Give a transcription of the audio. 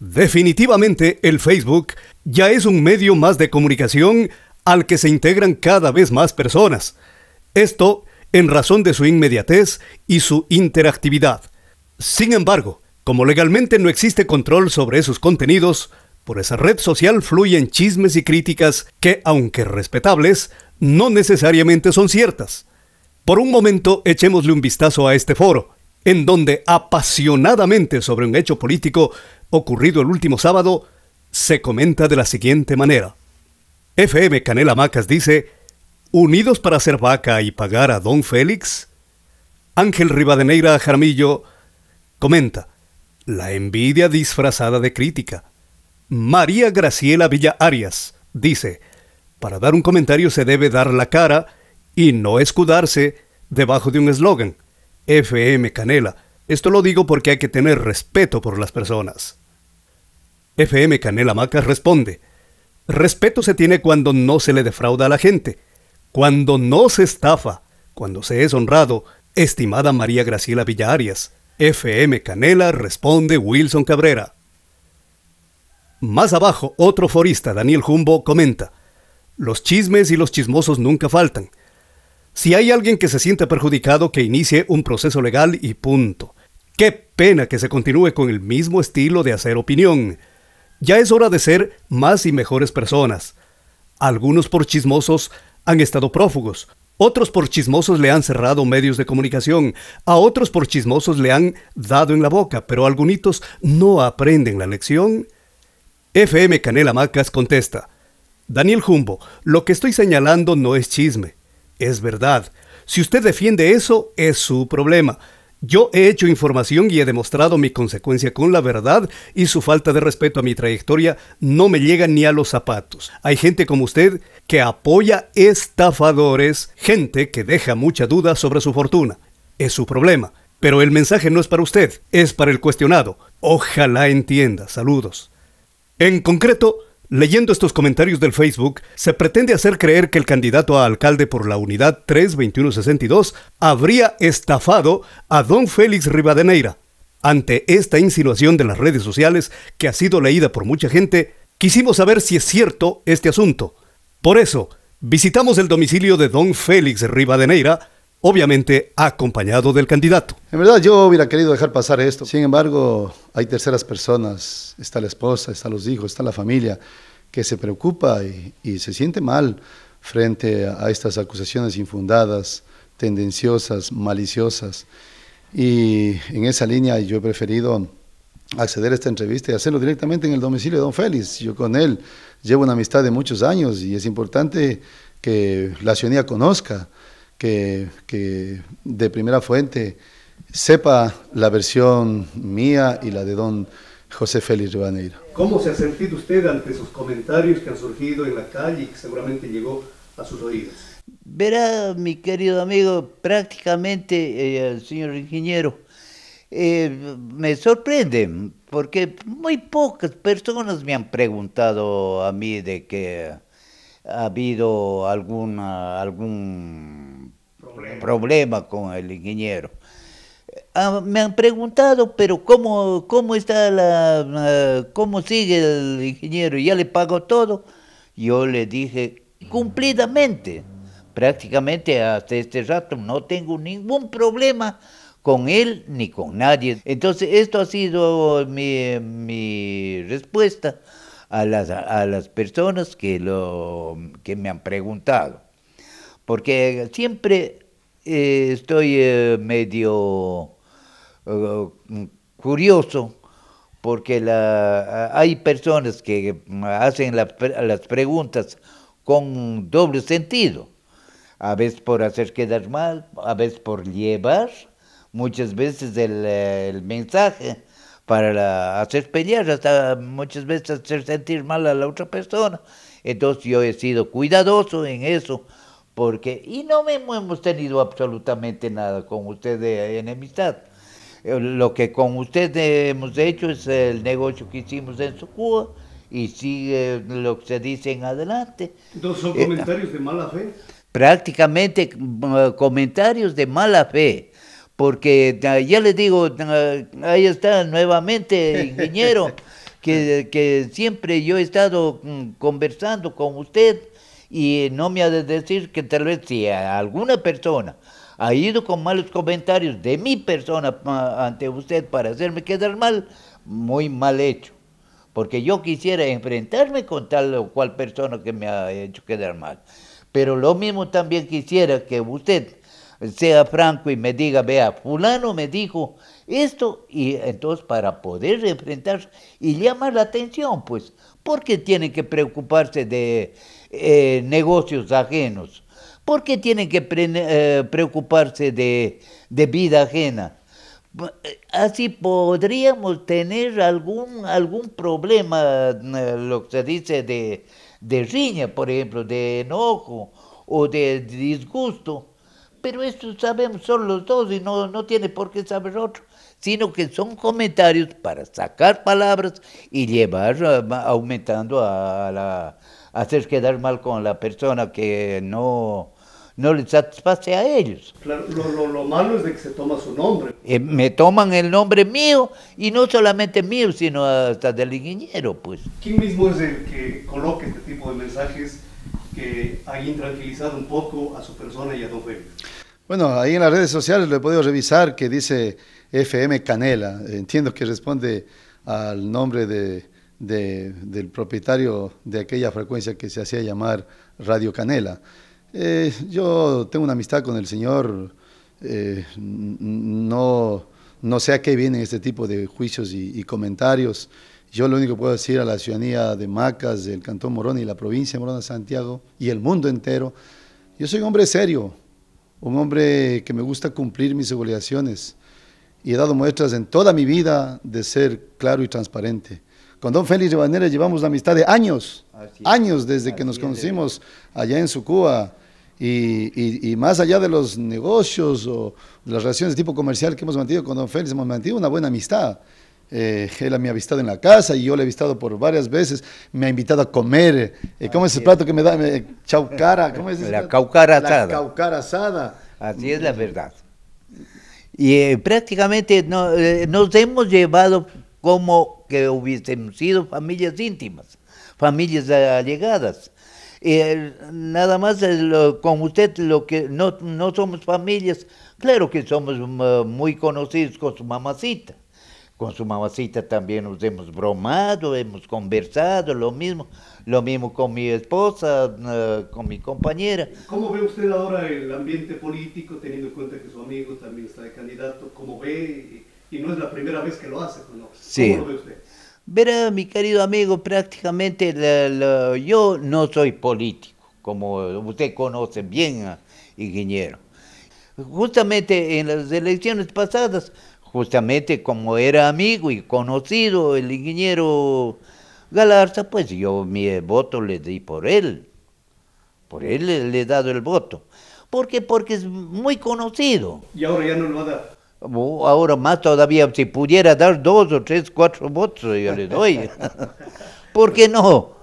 Definitivamente el Facebook ya es un medio más de comunicación al que se integran cada vez más personas. Esto en razón de su inmediatez y su interactividad. Sin embargo, como legalmente no existe control sobre esos contenidos, por esa red social fluyen chismes y críticas que, aunque respetables, no necesariamente son ciertas. Por un momento echémosle un vistazo a este foro, en donde apasionadamente sobre un hecho político ocurrido el último sábado, se comenta de la siguiente manera. FM Canela Macas dice, unidos para hacer vaca y pagar a don Félix. Ángel Rivadeneira Jarmillo comenta, la envidia disfrazada de crítica. María Graciela Villa Arias dice, para dar un comentario se debe dar la cara y no escudarse debajo de un eslogan. FM Canela. Esto lo digo porque hay que tener respeto por las personas. FM Canela Macas responde, respeto se tiene cuando no se le defrauda a la gente, cuando no se estafa, cuando se es honrado, estimada María Graciela Villarias. FM Canela responde Wilson Cabrera. Más abajo, otro forista, Daniel Jumbo, comenta, los chismes y los chismosos nunca faltan. Si hay alguien que se sienta perjudicado, que inicie un proceso legal y punto. Qué pena que se continúe con el mismo estilo de hacer opinión. Ya es hora de ser más y mejores personas. Algunos por chismosos han estado prófugos, otros por chismosos le han cerrado medios de comunicación, a otros por chismosos le han dado en la boca, pero algunos no aprenden la lección. FM Canela Macas contesta, Daniel Jumbo, lo que estoy señalando no es chisme, es verdad. Si usted defiende eso, es su problema. Yo he hecho información y he demostrado mi consecuencia con la verdad y su falta de respeto a mi trayectoria no me llega ni a los zapatos. Hay gente como usted que apoya estafadores, gente que deja mucha duda sobre su fortuna. Es su problema. Pero el mensaje no es para usted, es para el cuestionado. Ojalá entienda. Saludos. En concreto, Leyendo estos comentarios del Facebook, se pretende hacer creer que el candidato a alcalde por la unidad 32162 habría estafado a don Félix Rivadeneira. Ante esta insinuación de las redes sociales, que ha sido leída por mucha gente, quisimos saber si es cierto este asunto. Por eso, visitamos el domicilio de don Félix Rivadeneira, obviamente acompañado del candidato. En verdad yo hubiera querido dejar pasar esto, sin embargo hay terceras personas, está la esposa, están los hijos, está la familia, que se preocupa y, se siente mal frente a estas acusaciones infundadas, tendenciosas, maliciosas. Y en esa línea yo he preferido acceder a esta entrevista y hacerlo directamente en el domicilio de don Félix. Yo con él llevo una amistad de muchos años y es importante que la ciudadanía conozca que, de primera fuente sepa la versión mía y la de don José Félix Rivaneira. ¿Cómo se ha sentido usted ante esos comentarios que han surgido en la calle y que seguramente llegó a sus oídos? Verá, mi querido amigo, prácticamente, eh, el señor ingeniero, eh, me sorprende, porque muy pocas personas me han preguntado a mí de que ha habido alguna, algún problema con el ingeniero. Ah, me han preguntado, pero ¿cómo, cómo está la, cómo sigue el ingeniero? ¿Ya le pago todo? Yo le dije, cumplidamente, prácticamente hasta este rato no tengo ningún problema con él ni con nadie. Entonces, esto ha sido mi, respuesta a las, personas que, lo, que me han preguntado. Porque siempre eh, estoy eh, medio eh, curioso porque hay personas que hacen las preguntas con doble sentido, a veces por hacer quedar mal, a veces por llevar muchas veces el, mensaje para hacer pelear, hasta muchas veces hacer sentir mal a la otra persona. Entonces yo he sido cuidadoso en eso, porque y no hemos tenido absolutamente nada con usted de enemistad. Eh, lo que con usted hemos hecho es el negocio que hicimos en su y sigue lo que se dice en adelante. Entonces son eh, comentarios de mala fe. Prácticamente eh, comentarios de mala fe, porque ya les digo, ahí está nuevamente ingeniero, que, siempre yo he estado mm, conversando con usted y no me ha de decir que tal vez si alguna persona ha ido con malos comentarios de mi persona ah, ante usted para hacerme quedar mal, muy mal hecho. Porque yo quisiera enfrentarme con tal o cual persona que me ha hecho quedar mal. Pero lo mismo también quisiera que usted sea franco y me diga, vea, fulano me dijo esto, y entonces para poder enfrentarse y llamar la atención, pues, porque tiene que preocuparse de eh, negocios ajenos? ¿Por qué tiene que eh, preocuparse de, vida ajena? Así podríamos tener algún, algún problema, eh, lo que se dice, de, de riña, por ejemplo, de enojo o de disgusto pero esto sabemos son los dos y no, no tiene por qué saber otro, sino que son comentarios para sacar palabras y llevar ah, aumentando a hacer quedar mal con la persona que no, no les satisface a ellos. lo, lo, lo, malo es de que se toma su nombre. Eh, me toman el nombre mío, y no solamente mío, sino hasta del ingeniero, pues. ¿Quién mismo es el que coloca este tipo de mensajes que ha intranquilizado un poco a su persona y a don Felipe. Bueno, ahí en las redes sociales lo he podido revisar que dice FM Canela. Entiendo que responde al nombre del propietario de aquella frecuencia que se hacía llamar Radio Canela. Eh, yo tengo una amistad con el señor, eh, no, no sé a qué vienen este tipo de juicios y, y comentarios. Yo lo único que puedo decir a la ciudadanía de Macas, del Cantón Morón y la provincia de Morona Santiago y el mundo entero, yo soy un hombre serio, un hombre que me gusta cumplir mis obligaciones y he dado muestras en toda mi vida de ser claro y transparente. Con don Félix Ribanera llevamos la amistad de años, años desde que nos conocimos allá en Sucúa. Y, y, más allá de los negocios o las relaciones de tipo comercial que hemos mantenido con don Félix, hemos mantenido una buena amistad. Eh, él me ha visitado en la casa y yo le he visitado por varias veces. Me ha invitado a comer. Eh, ¿Cómo es el plato que me da? Eh, chaucara. ¿Cómo es La caucara asada. La caucara asada. Así es la verdad. Y eh, prácticamente no, nos hemos llevado como que hubiesen sido familias íntimas, familias allegadas. nada más con usted lo que no somos familias, claro que somos muy conocidos con su mamacita con su mamacita también nos hemos bromado, hemos conversado, lo mismo, lo mismo con mi esposa, eh, con mi compañera. ¿Cómo ve usted ahora el ambiente político, teniendo en cuenta que su amigo también está de candidato? ¿Cómo ve? Y, no es la primera vez que lo hace, ¿no? ¿Cómo sí. lo ve usted? Verá, mi querido amigo, prácticamente yo no soy político, como usted conoce bien, ingeniero. Justamente en las elecciones pasadas, justamente como era amigo y conocido el ingeniero Galarza, pues yo mi voto le di por él. Por él le, he dado el voto. ¿Por qué? Porque es muy conocido. Y ahora ya no lo va a ahora más todavía, si pudiera dar dos o tres, cuatro votos, yo le doy. ¿Por qué no?